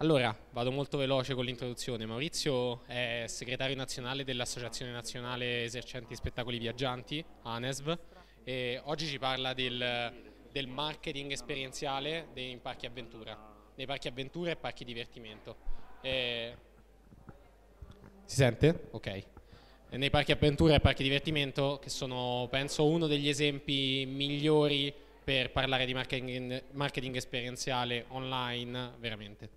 Allora, vado molto veloce con l'introduzione. Maurizio è segretario nazionale dell'Associazione Nazionale Esercenti Spettacoli Viaggianti, ANESV, e oggi ci parla del, del marketing esperienziale dei parchi avventura, dei parchi avventura e parchi divertimento. E... Eh, si sente? Ok nei parchi avventura e parchi divertimento, che sono penso uno degli esempi migliori per parlare di marketing, marketing esperienziale online, veramente.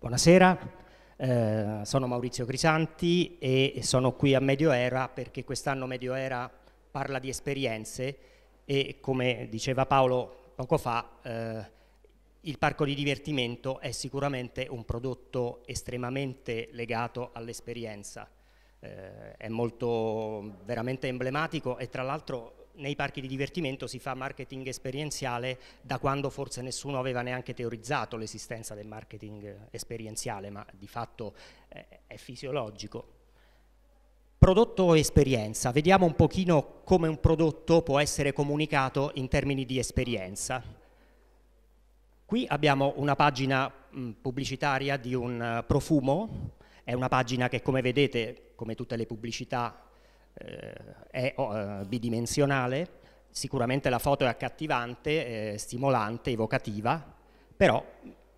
Buonasera, eh, sono Maurizio Crisanti e sono qui a Medioera perché quest'anno Medioera parla di esperienze e come diceva Paolo poco fa, eh, il parco di divertimento è sicuramente un prodotto estremamente legato all'esperienza eh, è molto veramente emblematico e tra l'altro nei parchi di divertimento si fa marketing esperienziale da quando forse nessuno aveva neanche teorizzato l'esistenza del marketing esperienziale, ma di fatto eh, è fisiologico. Prodotto esperienza, vediamo un pochino come un prodotto può essere comunicato in termini di esperienza. Qui abbiamo una pagina mh, mm, pubblicitaria di un uh, profumo, è una pagina che come vedete come tutte le pubblicità eh, è oh, eh, bidimensionale, sicuramente la foto è accattivante, eh, stimolante, evocativa, però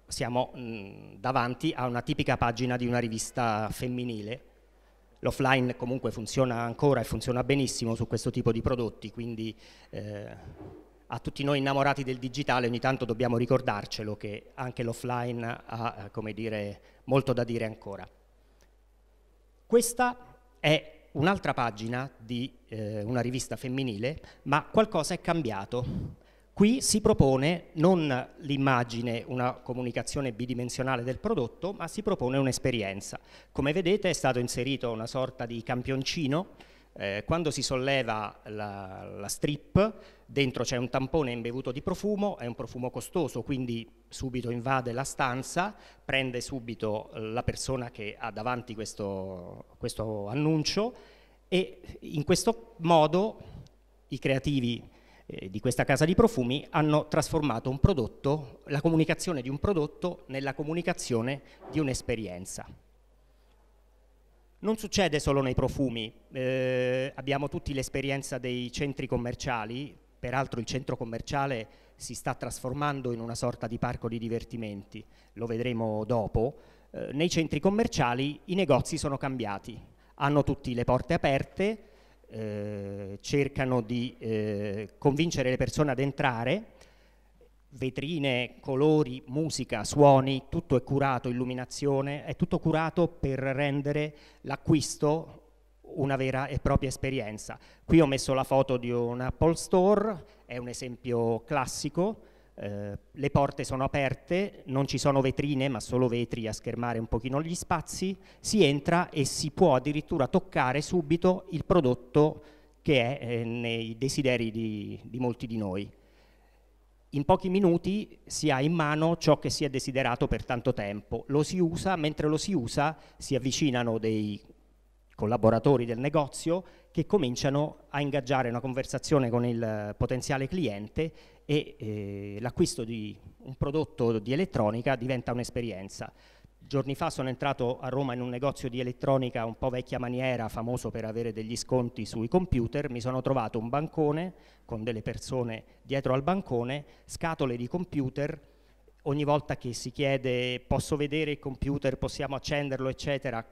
siamo mh, mm, davanti a una tipica pagina di una rivista femminile. L'offline comunque funziona ancora e funziona benissimo su questo tipo di prodotti, quindi eh, a tutti noi innamorati del digitale ogni tanto dobbiamo ricordarcelo che anche l'offline ha eh, dire, molto da dire ancora. Questa è un'altra pagina di eh, una rivista femminile, ma qualcosa è cambiato. Qui si propone non l'immagine, una comunicazione bidimensionale del prodotto, ma si propone un'esperienza. Come vedete è stato inserito una sorta di campioncino, eh, quando si solleva la, la strip dentro c'è un tampone imbevuto di profumo, è un profumo costoso, quindi subito invade la stanza, prende subito eh, la persona che ha davanti questo, questo annuncio e in questo modo i creativi eh, di questa casa di profumi hanno trasformato un prodotto, la comunicazione di un prodotto nella comunicazione di un'esperienza. Non succede solo nei profumi, eh, abbiamo tutti l'esperienza dei centri commerciali, Peraltro il centro commerciale si sta trasformando in una sorta di parco di divertimenti, lo vedremo dopo. Eh, nei centri commerciali i negozi sono cambiati, hanno tutti le porte aperte, eh, cercano di eh, convincere le persone ad entrare, vetrine, colori, musica, suoni, tutto è curato, illuminazione, è tutto curato per rendere l'acquisto una vera e propria esperienza. Qui ho messo la foto di un Apple Store, è un esempio classico, eh, le porte sono aperte, non ci sono vetrine ma solo vetri a schermare un pochino gli spazi, si entra e si può addirittura toccare subito il prodotto che è eh, nei desideri di, di molti di noi. In pochi minuti si ha in mano ciò che si è desiderato per tanto tempo, lo si usa, mentre lo si usa si avvicinano dei collaboratori del negozio che cominciano a ingaggiare una conversazione con il eh, potenziale cliente e eh, l'acquisto di un prodotto di elettronica diventa un'esperienza. Giorni fa sono entrato a Roma in un negozio di elettronica un po' vecchia maniera, famoso per avere degli sconti sui computer, mi sono trovato un bancone con delle persone dietro al bancone, scatole di computer, ogni volta che si chiede posso vedere il computer, possiamo accenderlo, eccetera,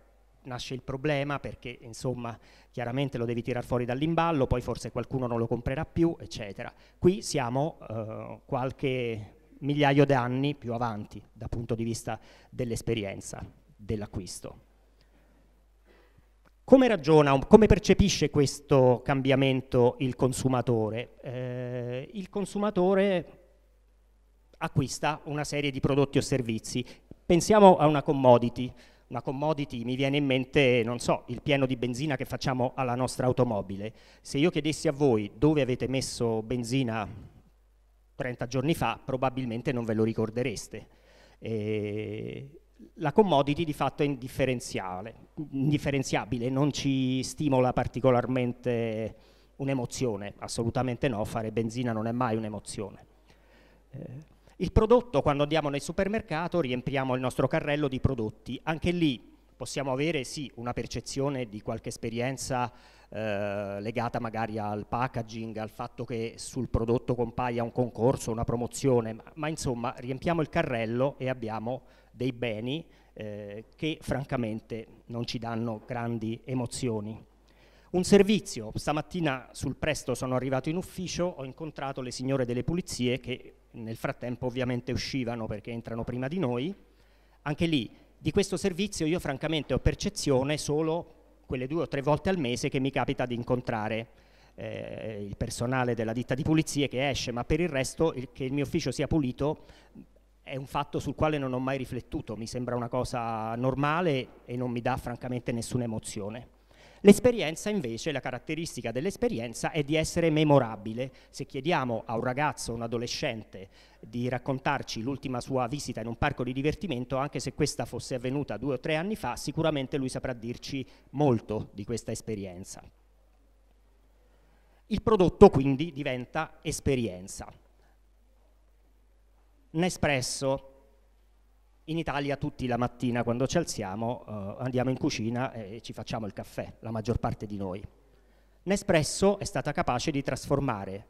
nasce il problema perché insomma chiaramente lo devi tirar fuori dall'imballo, poi forse qualcuno non lo comprerà più, eccetera. Qui siamo eh, qualche migliaio d'anni più avanti dal punto di vista dell'esperienza dell'acquisto. Come ragiona, come percepisce questo cambiamento il consumatore? Eh, il consumatore acquista una serie di prodotti o servizi. Pensiamo a una commodity, una commodity mi viene in mente, non so, il pieno di benzina che facciamo alla nostra automobile. Se io chiedessi a voi dove avete messo benzina 30 giorni fa, probabilmente non ve lo ricordereste. E eh, la commodity di fatto è indifferenziabile, non ci stimola particolarmente un'emozione, assolutamente no, fare benzina non è mai un'emozione. Eh. Il prodotto, quando andiamo nel supermercato, riempiamo il nostro carrello di prodotti. Anche lì possiamo avere sì una percezione di qualche esperienza eh, legata magari al packaging, al fatto che sul prodotto compaia un concorso, una promozione, ma, ma insomma riempiamo il carrello e abbiamo dei beni eh, che francamente non ci danno grandi emozioni. Un servizio, stamattina sul presto sono arrivato in ufficio, ho incontrato le signore delle pulizie che nel frattempo ovviamente uscivano perché entrano prima di noi, anche lì di questo servizio io francamente ho percezione solo quelle due o tre volte al mese che mi capita di incontrare eh, il personale della ditta di pulizie che esce, ma per il resto il, che il mio ufficio sia pulito è un fatto sul quale non ho mai riflettuto, mi sembra una cosa normale e non mi dà francamente nessuna emozione. L'esperienza invece, la caratteristica dell'esperienza è di essere memorabile. Se chiediamo a un ragazzo, un adolescente di raccontarci l'ultima sua visita in un parco di divertimento, anche se questa fosse avvenuta due o tre anni fa, sicuramente lui saprà dirci molto di questa esperienza. Il prodotto quindi diventa esperienza. Nespresso in Italia tutti la mattina quando ci alziamo eh, andiamo in cucina e ci facciamo il caffè, la maggior parte di noi. Nespresso è stata capace di trasformare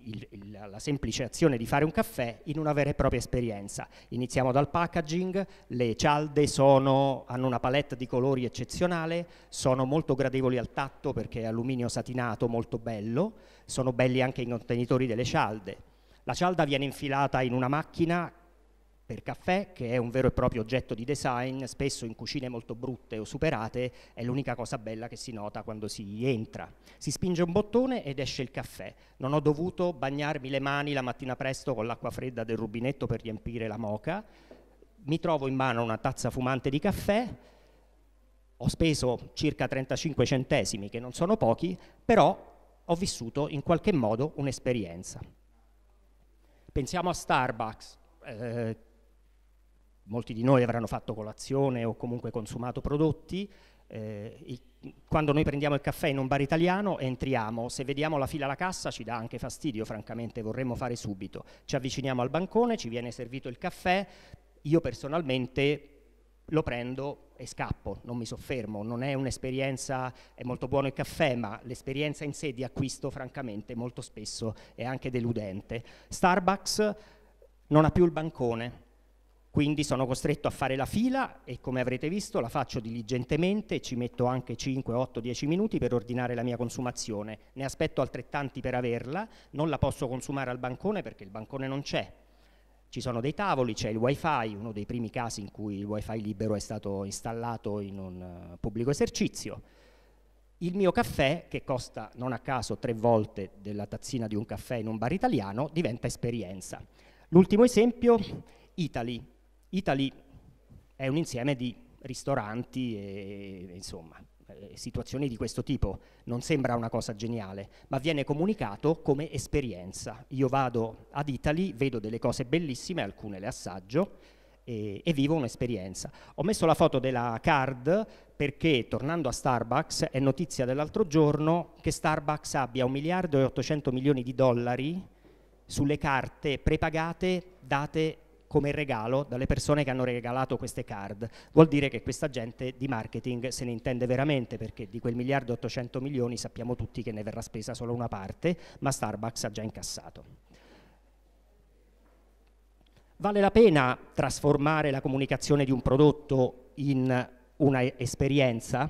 il, il, la semplice azione di fare un caffè in una vera e propria esperienza. Iniziamo dal packaging, le cialde sono, hanno una palette di colori eccezionale, sono molto gradevoli al tatto perché è alluminio satinato molto bello, sono belli anche i contenitori delle cialde. La cialda viene infilata in una macchina per caffè, che è un vero e proprio oggetto di design, spesso in cucine molto brutte o superate, è l'unica cosa bella che si nota quando si entra. Si spinge un bottone ed esce il caffè. Non ho dovuto bagnarmi le mani la mattina presto con l'acqua fredda del rubinetto per riempire la moca. Mi trovo in mano una tazza fumante di caffè, ho speso circa 35 centesimi, che non sono pochi, però ho vissuto in qualche modo un'esperienza. Pensiamo a Starbucks, eh, molti di noi avranno fatto colazione o comunque consumato prodotti, eh, il, quando noi prendiamo il caffè in un bar italiano entriamo, se vediamo la fila alla cassa ci dà anche fastidio, francamente vorremmo fare subito. Ci avviciniamo al bancone, ci viene servito il caffè, io personalmente lo prendo e scappo, non mi soffermo, non è un'esperienza, è molto buono il caffè, ma l'esperienza in sé di acquisto francamente molto spesso è anche deludente. Starbucks non ha più il bancone, quindi sono costretto a fare la fila e come avrete visto la faccio diligentemente, ci metto anche 5, 8, 10 minuti per ordinare la mia consumazione. Ne aspetto altrettanti per averla, non la posso consumare al bancone perché il bancone non c'è. Ci sono dei tavoli, c'è il wifi, uno dei primi casi in cui il wifi libero è stato installato in un eh, pubblico esercizio. Il mio caffè, che costa non a caso tre volte della tazzina di un caffè in un bar italiano, diventa esperienza. L'ultimo esempio, Italy, Italy è un insieme di ristoranti e insomma eh, situazioni di questo tipo. Non sembra una cosa geniale, ma viene comunicato come esperienza. Io vado ad Italy, vedo delle cose bellissime, alcune le assaggio e, e vivo un'esperienza. Ho messo la foto della card perché tornando a Starbucks è notizia dell'altro giorno che Starbucks abbia 1 miliardo e 800 milioni di dollari sulle carte prepagate date come regalo dalle persone che hanno regalato queste card. Vuol dire che questa gente di marketing se ne intende veramente perché di quel miliardo e 800 milioni sappiamo tutti che ne verrà spesa solo una parte, ma Starbucks ha già incassato. Vale la pena trasformare la comunicazione di un prodotto in una esperienza?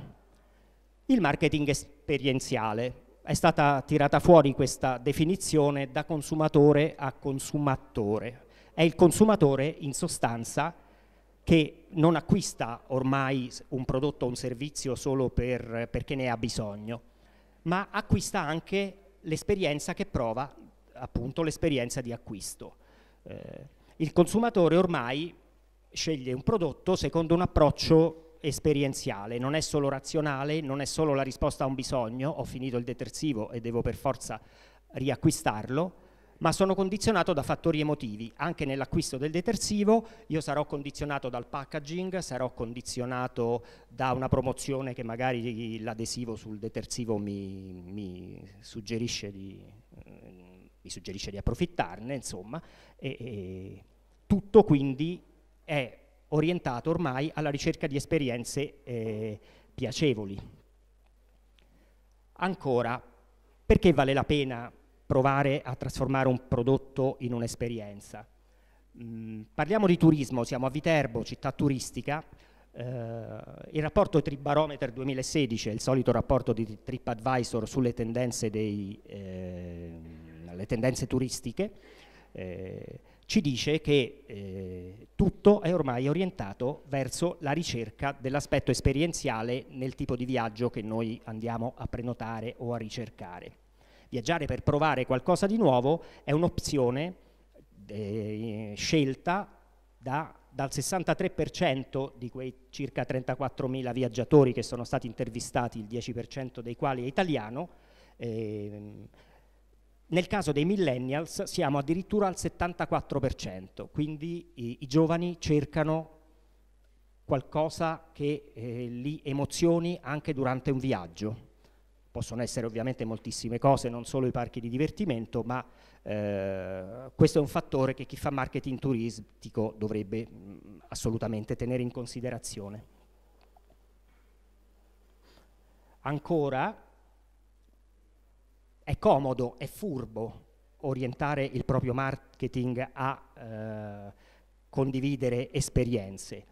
Il marketing esperienziale, è stata tirata fuori questa definizione da consumatore a consumatore. È il consumatore, in sostanza, che non acquista ormai un prodotto o un servizio solo per, perché ne ha bisogno, ma acquista anche l'esperienza che prova, appunto l'esperienza di acquisto. Eh, il consumatore ormai sceglie un prodotto secondo un approccio esperienziale, non è solo razionale, non è solo la risposta a un bisogno, ho finito il detersivo e devo per forza riacquistarlo, ma sono condizionato da fattori emotivi. Anche nell'acquisto del detersivo io sarò condizionato dal packaging, sarò condizionato da una promozione che magari l'adesivo sul detersivo mi, mi, suggerisce, di, eh, mi suggerisce, di, approfittarne, insomma. E, e tutto quindi è orientato ormai alla ricerca di esperienze eh, piacevoli. Ancora, perché vale la pena provare a trasformare un prodotto in un'esperienza. Mm, parliamo di turismo, siamo a Viterbo, città turistica, eh, il rapporto Tribarometer 2016, il solito rapporto di TripAdvisor sulle tendenze, dei, eh, tendenze turistiche, eh, ci dice che eh, tutto è ormai orientato verso la ricerca dell'aspetto esperienziale nel tipo di viaggio che noi andiamo a prenotare o a ricercare viaggiare per provare qualcosa di nuovo è un'opzione eh, scelta da, dal 63% di quei circa 34.000 viaggiatori che sono stati intervistati, il 10% dei quali è italiano. Eh, nel caso dei millennials siamo addirittura al 74%, quindi i, i giovani cercano qualcosa che eh, li emozioni anche durante un viaggio possono essere ovviamente moltissime cose, non solo i parchi di divertimento, ma eh, questo è un fattore che chi fa marketing turistico dovrebbe mh, mm, assolutamente tenere in considerazione. Ancora, è comodo, è furbo orientare il proprio marketing a eh, condividere esperienze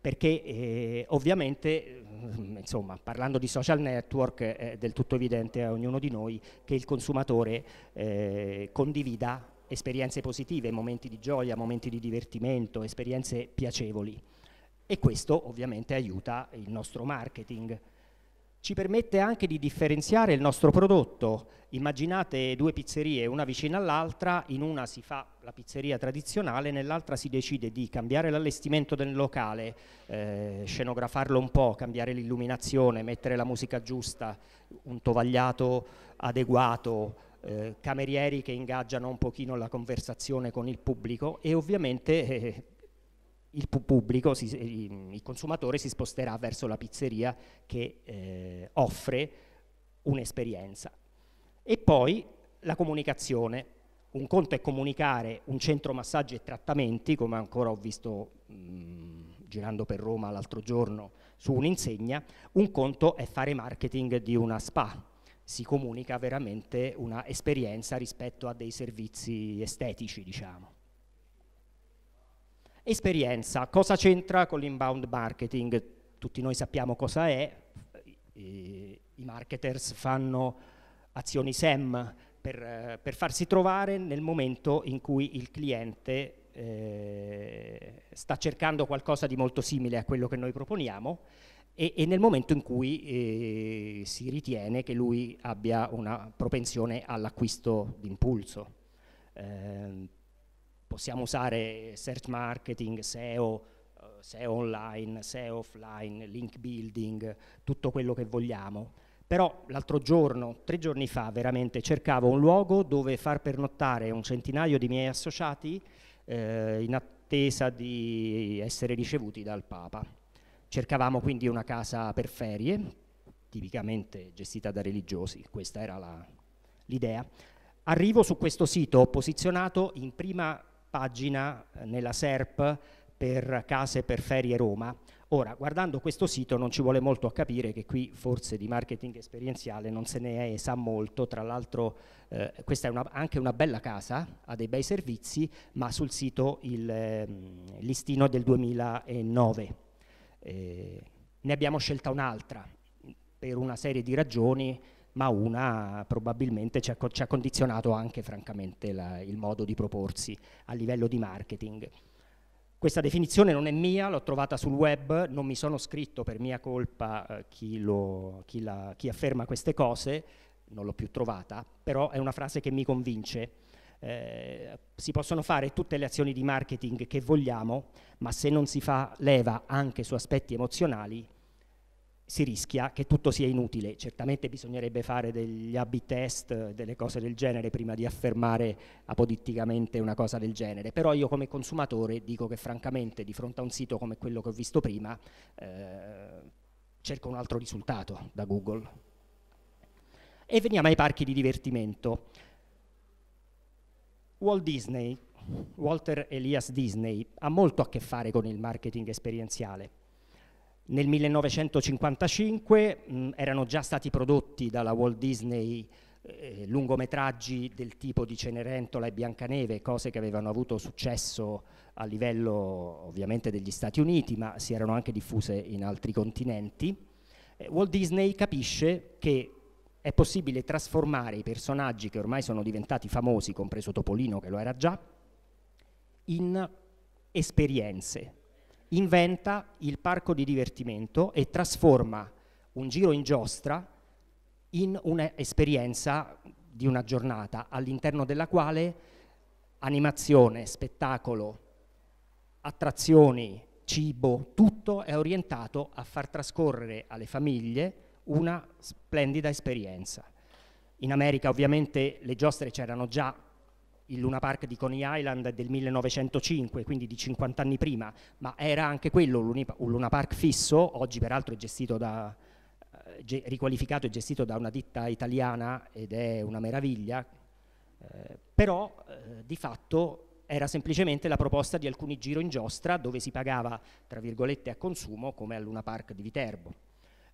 perché eh, ovviamente mm, insomma, parlando di social network è del tutto evidente a ognuno di noi che il consumatore eh, condivida esperienze positive, momenti di gioia, momenti di divertimento, esperienze piacevoli e questo ovviamente aiuta il nostro marketing ci permette anche di differenziare il nostro prodotto. Immaginate due pizzerie, una vicina all'altra, in una si fa la pizzeria tradizionale, nell'altra si decide di cambiare l'allestimento del locale, eh, scenografarlo un po', cambiare l'illuminazione, mettere la musica giusta, un tovagliato adeguato, eh, camerieri che ingaggiano un pochino la conversazione con il pubblico e ovviamente... Eh, il pubblico, si, il consumatore si sposterà verso la pizzeria che eh, offre un'esperienza. E poi la comunicazione. Un conto è comunicare un centro massaggi e trattamenti, come ancora ho visto mh, mm, girando per Roma l'altro giorno su un'insegna, un conto è fare marketing di una spa. Si comunica veramente un'esperienza rispetto a dei servizi estetici, diciamo. Esperienza, cosa c'entra con l'inbound marketing? Tutti noi sappiamo cosa è, i, i marketers fanno azioni SEM per, per, farsi trovare nel momento in cui il cliente eh, sta cercando qualcosa di molto simile a quello che noi proponiamo e, e nel momento in cui eh, si ritiene che lui abbia una propensione all'acquisto d'impulso. Eh, possiamo usare search marketing, SEO, eh, SEO online, SEO offline, link building, tutto quello che vogliamo. Però l'altro giorno, tre giorni fa veramente, cercavo un luogo dove far pernottare un centinaio di miei associati eh, in attesa di essere ricevuti dal Papa. Cercavamo quindi una casa per ferie, tipicamente gestita da religiosi, questa era l'idea. Arrivo su questo sito posizionato in prima pagina eh, nella SERP per case per ferie Roma. Ora, guardando questo sito non ci vuole molto a capire che qui forse di marketing esperienziale non se ne è, sa molto, tra l'altro eh, questa è una, anche una bella casa, ha dei bei servizi, ma sul sito il eh, listino è del 2009. Eh, ne abbiamo scelta un'altra per una serie di ragioni, ma una probabilmente ci ha, ci ha condizionato anche francamente la, il modo di proporsi a livello di marketing. Questa definizione non è mia, l'ho trovata sul web, non mi sono scritto per mia colpa eh, chi, lo, chi, la, chi, afferma queste cose, non l'ho più trovata, però è una frase che mi convince. Eh, si possono fare tutte le azioni di marketing che vogliamo, ma se non si fa leva anche su aspetti emozionali, si rischia che tutto sia inutile. Certamente bisognerebbe fare degli habit test, delle cose del genere, prima di affermare apoditticamente una cosa del genere. Però io come consumatore dico che francamente di fronte a un sito come quello che ho visto prima, eh, cerco un altro risultato da Google. E veniamo ai parchi di divertimento. Walt Disney, Walter Elias Disney, ha molto a che fare con il marketing esperienziale nel 1955 mh, erano già stati prodotti dalla Walt Disney eh, lungometraggi del tipo di Cenerentola e Biancaneve, cose che avevano avuto successo a livello ovviamente degli Stati Uniti, ma si erano anche diffuse in altri continenti. Eh, Walt Disney capisce che è possibile trasformare i personaggi che ormai sono diventati famosi, compreso Topolino che lo era già, in esperienze, inventa il parco di divertimento e trasforma un giro in giostra in un'esperienza di una giornata all'interno della quale animazione, spettacolo, attrazioni, cibo, tutto è orientato a far trascorrere alle famiglie una splendida esperienza. In America ovviamente le giostre c'erano già il Luna Park di Coney Island del 1905, quindi di 50 anni prima, ma era anche quello un Luna Park fisso, oggi peraltro è da, eh, riqualificato e gestito da una ditta italiana ed è una meraviglia, eh, però eh, di fatto era semplicemente la proposta di alcuni giro in giostra dove si pagava, tra virgolette, a consumo come al Luna Park di Viterbo.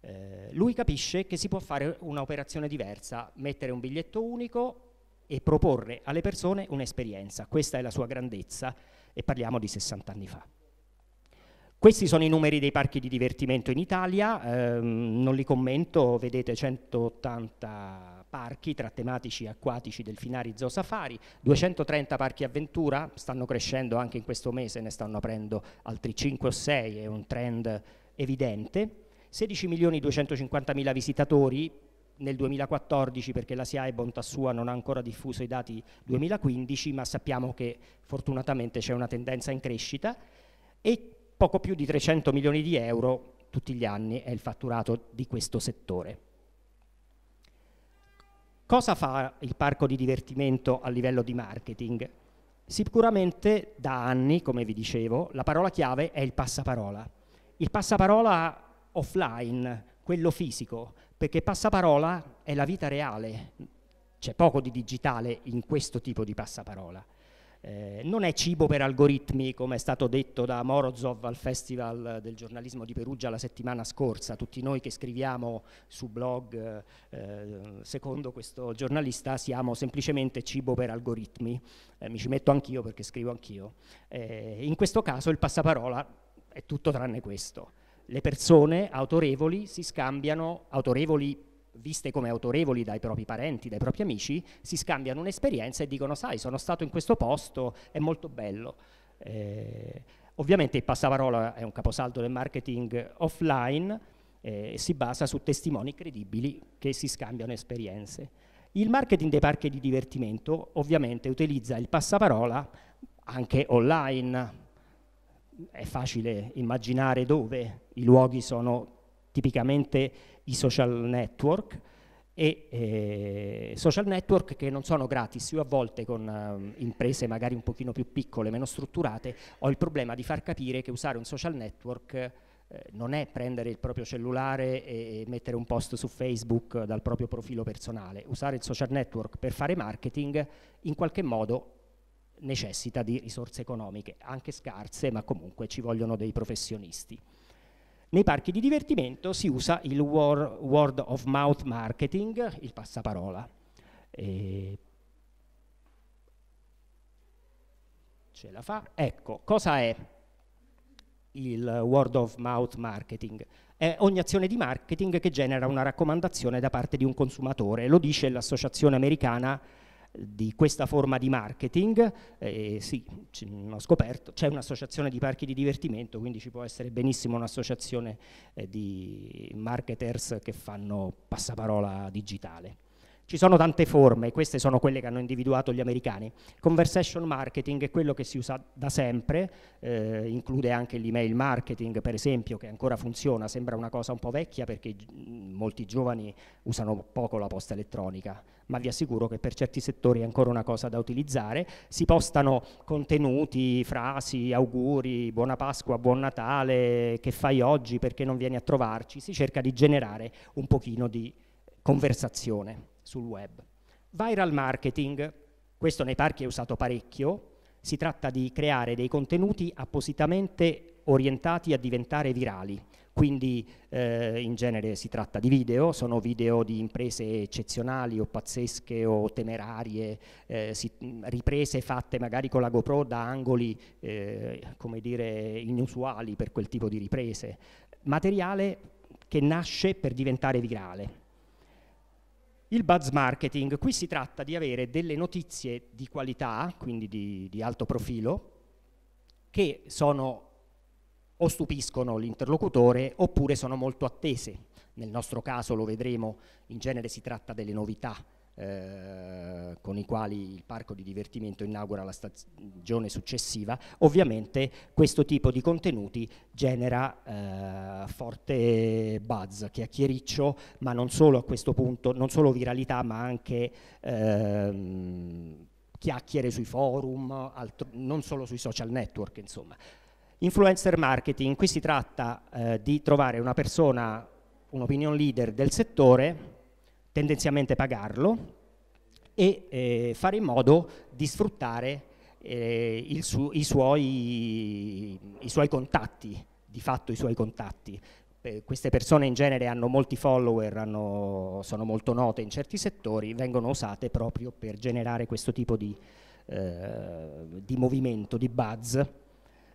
Eh, lui capisce che si può fare un'operazione diversa, mettere un biglietto unico e proporre alle persone un'esperienza. Questa è la sua grandezza e parliamo di 60 anni fa. Questi sono i numeri dei parchi di divertimento in Italia, ehm, non li commento, vedete 180 parchi tra tematici acquatici, delfinari, zoo safari, 230 parchi avventura, stanno crescendo anche in questo mese, ne stanno aprendo altri 5 o 6, è un trend evidente, 16 milioni 250 mila visitatori, nel 2014 perché la SIAE bontà sua non ha ancora diffuso i dati 2015 ma sappiamo che fortunatamente c'è una tendenza in crescita e poco più di 300 milioni di euro tutti gli anni è il fatturato di questo settore. Cosa fa il parco di divertimento a livello di marketing? Sicuramente da anni, come vi dicevo, la parola chiave è il passaparola. Il passaparola offline, quello fisico, perché passaparola è la vita reale, c'è poco di digitale in questo tipo di passaparola. Eh, non è cibo per algoritmi, come è stato detto da Morozov al Festival del giornalismo di Perugia la settimana scorsa. Tutti noi che scriviamo su blog, eh, secondo questo giornalista, siamo semplicemente cibo per algoritmi. Eh, mi ci metto anch'io perché scrivo anch'io. Eh, in questo caso il passaparola è tutto tranne questo le persone autorevoli si scambiano, autorevoli viste come autorevoli dai propri parenti, dai propri amici, si scambiano un'esperienza e dicono sai sono stato in questo posto, è molto bello. Eh, ovviamente il passaparola è un caposaldo del marketing offline e eh, si basa su testimoni credibili che si scambiano esperienze. Il marketing dei parchi di divertimento ovviamente utilizza il passaparola anche online, è facile immaginare dove, i luoghi sono tipicamente i social network e eh, social network che non sono gratis, io a volte con eh, imprese magari un pochino più piccole, meno strutturate, ho il problema di far capire che usare un social network eh, non è prendere il proprio cellulare e mettere un post su Facebook dal proprio profilo personale. Usare il social network per fare marketing in qualche modo necessita di risorse economiche, anche scarse, ma comunque ci vogliono dei professionisti. Nei parchi di divertimento si usa il word of mouth marketing, il passaparola. E ce la fa. Ecco, cosa è il word of mouth marketing? È ogni azione di marketing che genera una raccomandazione da parte di un consumatore. Lo dice l'Associazione Americana di questa forma di marketing, eh, sì, ho scoperto, c'è un'associazione di parchi di divertimento, quindi ci può essere benissimo un'associazione eh, di marketers che fanno passaparola digitale. Ci sono tante forme, queste sono quelle che hanno individuato gli americani. Conversation marketing è quello che si usa da sempre, eh, include anche l'email marketing per esempio che ancora funziona, sembra una cosa un po' vecchia perché molti giovani usano poco la posta elettronica, ma vi assicuro che per certi settori è ancora una cosa da utilizzare. Si postano contenuti, frasi, auguri, buona Pasqua, buon Natale, che fai oggi perché non vieni a trovarci, si cerca di generare un pochino di conversazione sul web. Viral marketing, questo nei parchi è usato parecchio, si tratta di creare dei contenuti appositamente orientati a diventare virali, quindi eh, in genere si tratta di video, sono video di imprese eccezionali o pazzesche o temerarie, eh, si, riprese fatte magari con la GoPro da angoli eh, come dire inusuali per quel tipo di riprese, materiale che nasce per diventare virale. Il buzz marketing, qui si tratta di avere delle notizie di qualità, quindi di, di alto profilo, che sono o stupiscono l'interlocutore oppure sono molto attese. Nel nostro caso lo vedremo, in genere si tratta delle novità eh, con i quali il parco di divertimento inaugura la stagione successiva, ovviamente questo tipo di contenuti genera eh, forte buzz, chiacchiericcio, ma non solo a questo punto, non solo viralità, ma anche ehm, chiacchiere sui forum, altro, non solo sui social network, insomma. Influencer marketing, qui si tratta eh, di trovare una persona, un opinion leader del settore, tendenzialmente pagarlo e eh, fare in modo di sfruttare eh, su i, suoi, i, suoi, contatti, di fatto i suoi contatti. Eh, queste persone in genere hanno molti follower, hanno, sono molto note in certi settori, vengono usate proprio per generare questo tipo di, eh, di movimento, di buzz.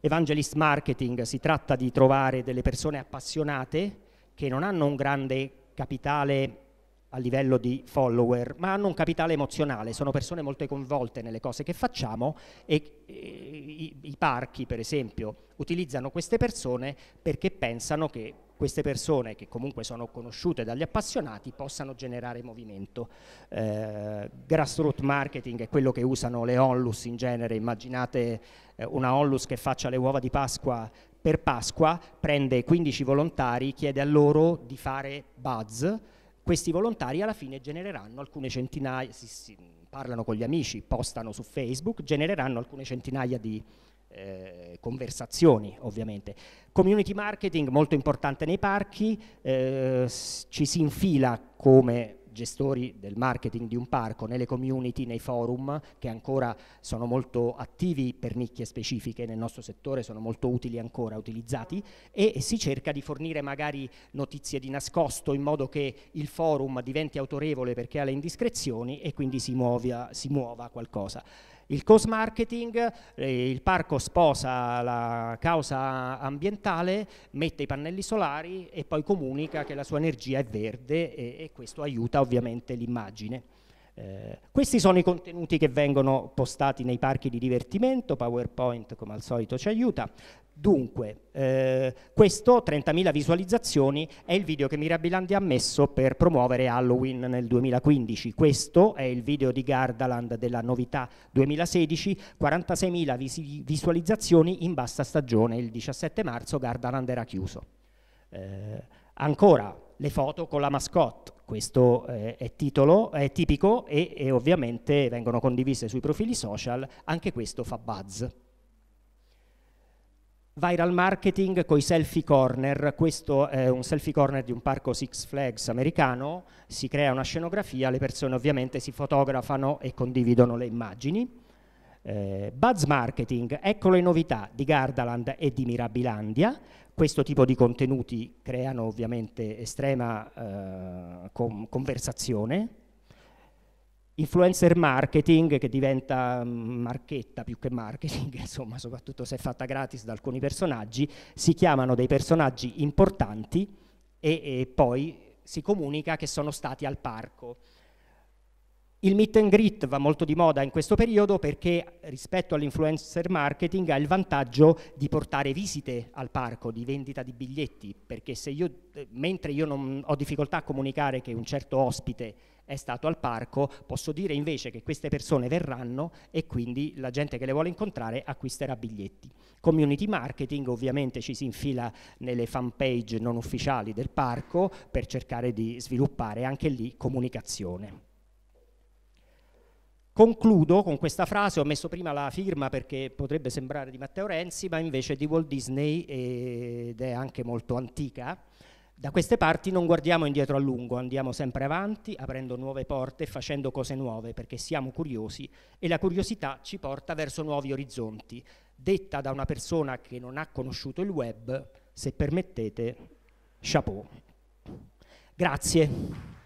Evangelist marketing si tratta di trovare delle persone appassionate che non hanno un grande capitale a livello di follower, ma hanno un capitale emozionale, sono persone molto coinvolte nelle cose che facciamo e, e i, i, parchi, per esempio, utilizzano queste persone perché pensano che queste persone, che comunque sono conosciute dagli appassionati, possano generare movimento. Eh, grassroot marketing è quello che usano le onlus in genere, immaginate eh, una onlus che faccia le uova di Pasqua per Pasqua, prende 15 volontari, chiede a loro di fare buzz, questi volontari alla fine genereranno alcune centinaia, si, si, parlano con gli amici, postano su Facebook, genereranno alcune centinaia di eh, conversazioni ovviamente. Community marketing molto importante nei parchi, eh, ci si infila come gestori del marketing di un parco, nelle community, nei forum che ancora sono molto attivi per nicchie specifiche nel nostro settore, sono molto utili ancora, utilizzati e si cerca di fornire magari notizie di nascosto in modo che il forum diventi autorevole perché ha le indiscrezioni e quindi si muova, si muova qualcosa il cost marketing, eh, il parco sposa la causa ambientale, mette i pannelli solari e poi comunica che la sua energia è verde e, e questo aiuta ovviamente l'immagine. Eh, questi sono i contenuti che vengono postati nei parchi di divertimento, PowerPoint come al solito ci aiuta. Dunque, eh, questo 30.000 visualizzazioni è il video che Mirabilandia ha messo per promuovere Halloween nel 2015. Questo è il video di Gardaland della novità 2016, 46.000 vis visualizzazioni in bassa stagione. Il 17 marzo Gardaland era chiuso. Eh, ancora le foto con la mascotte. Questo eh, è, titolo, è, tipico e, e ovviamente vengono condivise sui profili social, anche questo fa buzz. Viral marketing con i selfie corner, questo è un selfie corner di un parco Six Flags americano, si crea una scenografia, le persone ovviamente si fotografano e condividono le immagini. Eh, Buzz Marketing, ecco le novità di Gardaland e di Mirabilandia. Questo tipo di contenuti creano ovviamente estrema eh, con conversazione. Influencer marketing che diventa mm, marchetta più che marketing, insomma, soprattutto se è fatta gratis da alcuni personaggi, si chiamano dei personaggi importanti e, e poi si comunica che sono stati al parco. Il meet and greet va molto di moda in questo periodo perché rispetto all'influencer marketing ha il vantaggio di portare visite al parco, di vendita di biglietti, perché se io, mentre io non ho difficoltà a comunicare che un certo ospite è stato al parco, posso dire invece che queste persone verranno e quindi la gente che le vuole incontrare acquisterà biglietti. Community marketing ovviamente ci si infila nelle fan page non ufficiali del parco per cercare di sviluppare anche lì comunicazione. Concludo con questa frase, ho messo prima la firma perché potrebbe sembrare di Matteo Renzi, ma invece di Walt Disney ed è anche molto antica. Da queste parti non guardiamo indietro a lungo, andiamo sempre avanti, aprendo nuove porte e facendo cose nuove perché siamo curiosi e la curiosità ci porta verso nuovi orizzonti. Detta da una persona che non ha conosciuto il web, se permettete, chapeau. Grazie.